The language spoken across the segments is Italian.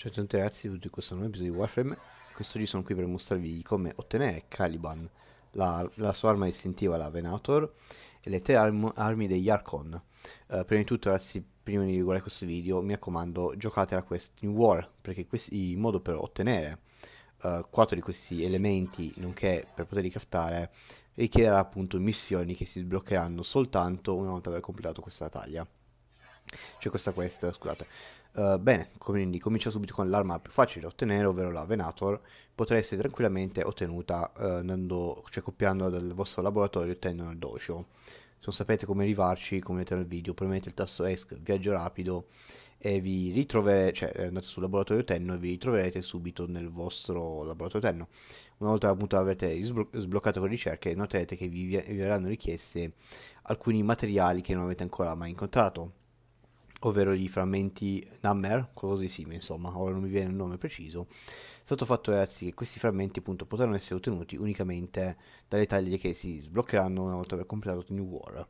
Ciao a tutti ragazzi, benvenuti in questo nuovo episodio di Warframe Quest'oggi sono qui per mostrarvi come ottenere Caliban la, la sua arma distintiva, la Venator E le tre arm armi degli Archon uh, Prima di tutto ragazzi, prima di guardare questo video Mi raccomando, giocate a Quest in War Perché questi, il modo per ottenere uh, eh, 4 di questi elementi, nonché per poterli craftare Richiederà appunto missioni che si sbloccheranno soltanto una volta aver completato questa taglia Cioè questa quest, scusate eh, bene, quindi cominciamo subito con l'arma più facile da ottenere, ovvero la Venator, potrà essere tranquillamente ottenuta uh, andando, cioè copiandola dal vostro laboratorio e ottenendo il dojo. Se non sapete come arrivarci, come vedete nel video, premete il tasto ESC, viaggio rapido, e vi ritroverete, cioè eh, andate sul laboratorio Tenno e vi ritroverete subito nel vostro laboratorio Tenno. Una volta appunto avete sbloccato le ricerche, noterete che vi, vi verranno richieste alcuni materiali che non avete ancora mai incontrato ovvero i frammenti Nammer, di simile insomma, ora non mi viene il nome preciso, è stato fatto ragazzi che questi frammenti appunto potranno essere ottenuti unicamente dalle taglie che si sbloccheranno una volta aver completato New War.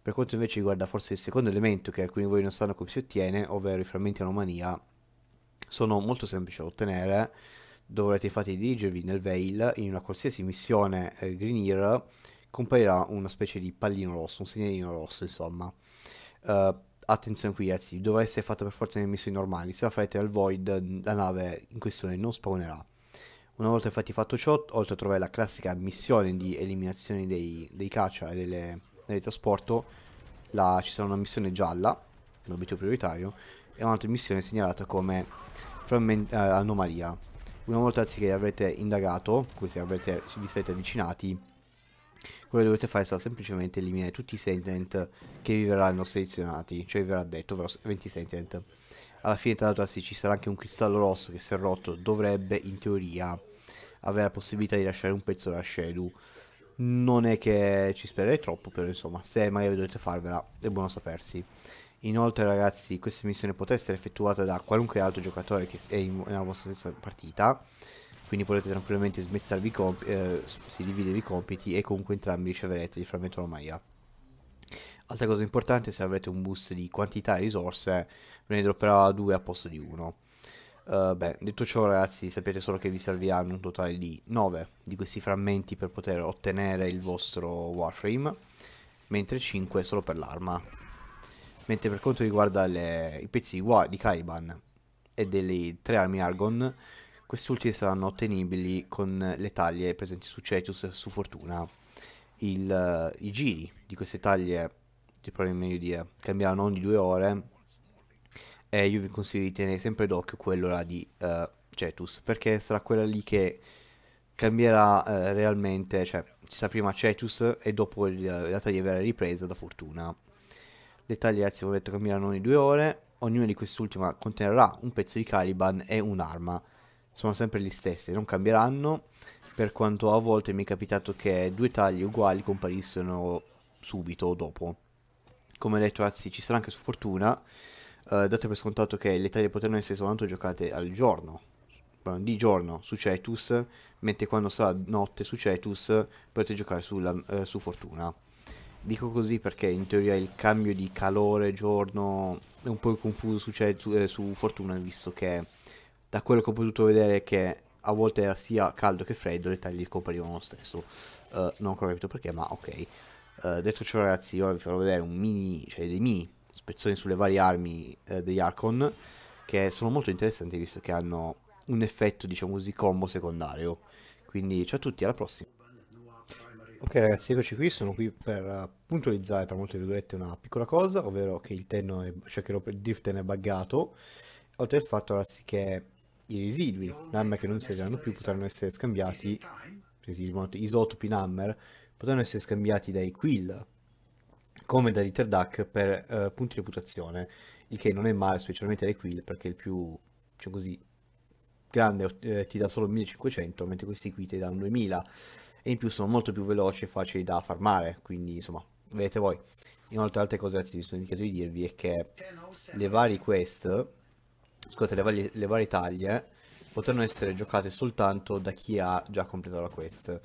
Per quanto invece riguarda forse il secondo elemento che alcuni di voi non sanno come si ottiene, ovvero i frammenti anomania, sono molto semplici da ottenere, dovrete infatti dirigervi nel Veil in una qualsiasi missione eh, Greenir comparirà una specie di pallino rosso, un segnalino rosso insomma. Uh, attenzione qui ragazzi, dovrà essere fatta per forza nelle missioni normali, se la farete al void la nave in questione non spawnerà. Una volta infatti fatto ciò, oltre a trovare la classica missione di eliminazione dei, dei caccia e delle, delle trasporto, la, ci sarà una missione gialla, l'obiettivo prioritario, e un'altra missione segnalata come fragment, eh, anomalia. Una volta che avrete indagato, così avrete, vi sarete avvicinati, quello che dovete fare sarà semplicemente eliminare tutti i sentient che vi verranno selezionati, cioè vi verrà detto 20 sentient. Alla fine tra l'altro ci sarà anche un cristallo rosso che se rotto dovrebbe in teoria avere la possibilità di lasciare un pezzo della Shadow. Non è che ci spererei troppo, però insomma, se magari dovete farvela è buono sapersi. Inoltre ragazzi, questa missione potrà essere effettuata da qualunque altro giocatore che è nella vostra stessa partita quindi potete tranquillamente smezzarvi i compiti, eh, si dividere i compiti e comunque entrambi riceverete il frammento Maya. Altra cosa importante, se avrete un boost di quantità e risorse, ve ne dropperà due a posto di uno. Uh, beh, detto ciò ragazzi, sapete solo che vi serviranno un totale di 9 di questi frammenti per poter ottenere il vostro warframe, mentre 5 solo per l'arma. Mentre per quanto riguarda le, i pezzi di, di Kaiban e delle 3 armi Argon, questi ultimi saranno ottenibili con le taglie presenti su Cetus e su Fortuna. Il, eh, I giri di queste taglie, ti provo meglio dire, cambieranno ogni due ore e io vi consiglio di tenere sempre d'occhio quello là di uh, Cetus, perché sarà quella lì che cambierà uh, realmente, cioè ci sarà prima Cetus e dopo il, la taglia verrà ripresa da Fortuna. Le taglie, ragazzi, ho detto cambieranno ogni due ore, ognuna di quest'ultima conterrà un pezzo di Caliban e un'arma sono sempre gli stessi, non cambieranno, per quanto a volte mi è capitato che due tagli uguali comparissero subito o dopo. Come detto ragazzi ci sarà anche su fortuna, eh, date per scontato che le taglie potranno essere soltanto giocate al giorno, di giorno su Cetus, mentre quando sarà notte su Cetus potete giocare sulla, eh, su fortuna. Dico così perché in teoria il cambio di calore giorno è un po' confuso su, Cetus, eh, su fortuna visto che da quello che ho potuto vedere che a volte era sia caldo che freddo, le taglie comparivano lo stesso. Uh, non ho ancora capito perché, ma ok. Uh, detto ciò ragazzi, ora vi farò vedere un mini, cioè dei mini spezzoni sulle varie armi eh, degli Archon, che sono molto interessanti visto che hanno un effetto, diciamo così, combo secondario. Quindi ciao a tutti, alla prossima. Ok ragazzi, eccoci qui, sono qui per eh, puntualizzare tra molte virgolette una piccola cosa, ovvero che il, tenno è, cioè che il drift è buggato, oltre al fatto ragazzi che i residui NAMMER che non serviranno più potranno essere scambiati, isotopi NAMMER, potranno essere scambiati dai Quill, come da Litterduck, per eh, punti di reputazione, il che non è male, specialmente dai Quill, perché il più, diciamo così, grande eh, ti dà solo 1500, mentre questi qui ti danno 2000, e in più sono molto più veloci e facili da farmare, quindi insomma, vedete voi. Inoltre altre cose che mi sono indicato di dirvi è che le varie quest scusate, le varie, le varie taglie potranno essere giocate soltanto da chi ha già completato la quest.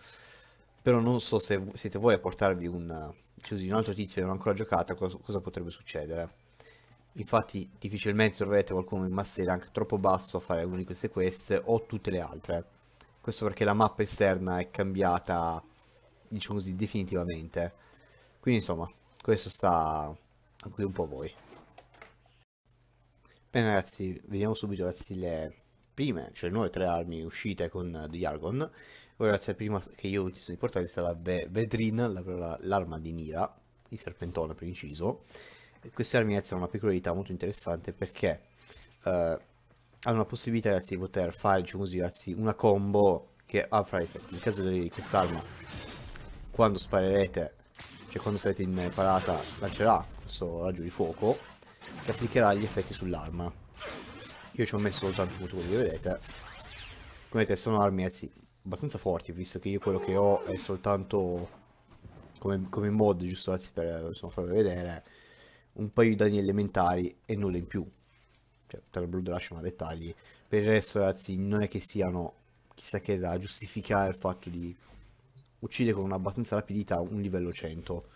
Però non so se siete voi a portarvi un, cioè un altro tizio che non ha ancora giocato, cosa, cosa, potrebbe succedere. Infatti difficilmente troverete qualcuno in master rank troppo basso a fare una di queste quest o tutte le altre. Questo perché la mappa esterna è cambiata, diciamo così, definitivamente. Quindi insomma, questo sta anche un po' a voi. Bene ragazzi, vediamo subito ragazzi, le prime, cioè le nuove tre armi uscite con The Argon. Ora ragazzi, la prima che io ti sono importato portare è stata Vedrin, l'arma di Nira, il serpentone per inciso. queste armi ragazzi, hanno una peculiarità molto interessante perché eh, hanno la possibilità ragazzi, di poter fare diciamo così, ragazzi, una combo che ha fra effetti. In caso di quest'arma, quando sparerete, cioè quando sarete in parata, lancerà questo raggio di fuoco che applicherà gli effetti sull'arma. Io ci ho messo soltanto tutto quello che vedete. Come vedete sono armi anzi abbastanza forti, visto che io quello che ho è soltanto come, come mod, giusto anzi per insomma, farvi vedere, un paio di danni elementari e nulla in più. Cioè, per il Blood Rush ma dettagli. Per il resto ragazzi non è che siano chissà che da giustificare il fatto di uccidere con abbastanza rapidità un livello 100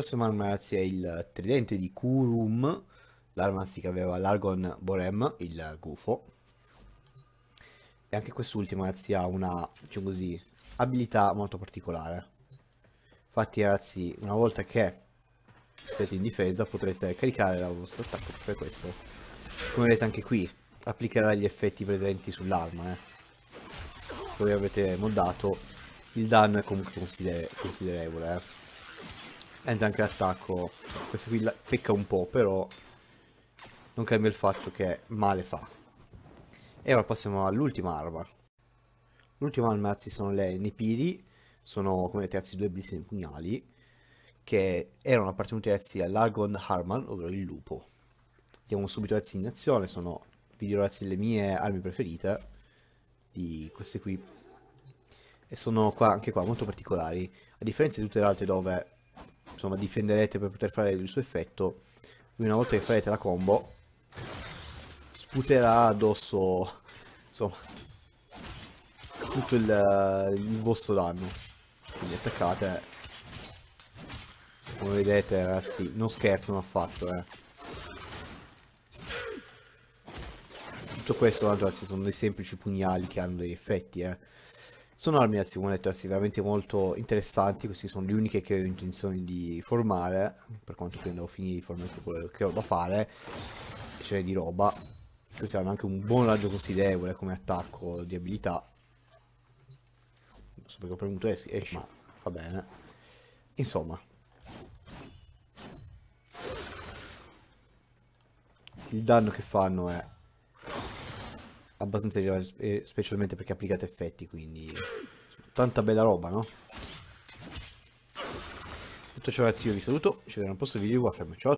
prossima arma ragazzi è il tridente di Kurum, l'arma che aveva l'Argon Borem, il gufo. E anche quest'ultimo ragazzi ha una, diciamo così, abilità molto particolare. Infatti ragazzi, una volta che siete in difesa potrete caricare la vostra attacco per fare questo. Come vedete anche qui, applicherà gli effetti presenti sull'arma, eh. Come avete moddato, il danno è comunque consider considerevole, eh ed anche l'attacco. Questo qui pecca un po', però non cambia il fatto che male fa. E ora passiamo all'ultima arma. L'ultima arma anzi sono le Nipiri, sono come vedete anzi due bellissimi pugnali che erano appartenuti anzi all'Argon Harman, ovvero il lupo. Andiamo subito anzi in azione, sono vi dirò anzi le mie armi preferite di queste qui e sono qua, anche qua molto particolari, a differenza di tutte le altre dove insomma, difenderete per poter fare il suo effetto. Quindi una volta che farete la combo, sputerà addosso, insomma, tutto il, il vostro danno. Quindi attaccate. Come vedete, ragazzi, non scherzano affatto, eh. Tutto questo, ragazzi, sono dei semplici pugnali che hanno degli effetti, eh. Sono armi da simulatorsi veramente molto interessanti, queste sono le uniche che ho intenzione di formare, per quanto poi devo finire di formare tutto quello che ho da fare, ce n'è di roba. Questi hanno anche un buon raggio considerevole come attacco di abilità. Non so perché ho premuto esci, esci ma va bene. Insomma. Il danno che fanno è abbastanza rilevante, eh, specialmente perché applicate effetti, quindi tanta bella roba, no? Tutto ciò ragazzi, io vi saluto, ci vediamo al prossimo video, ciao a tutti!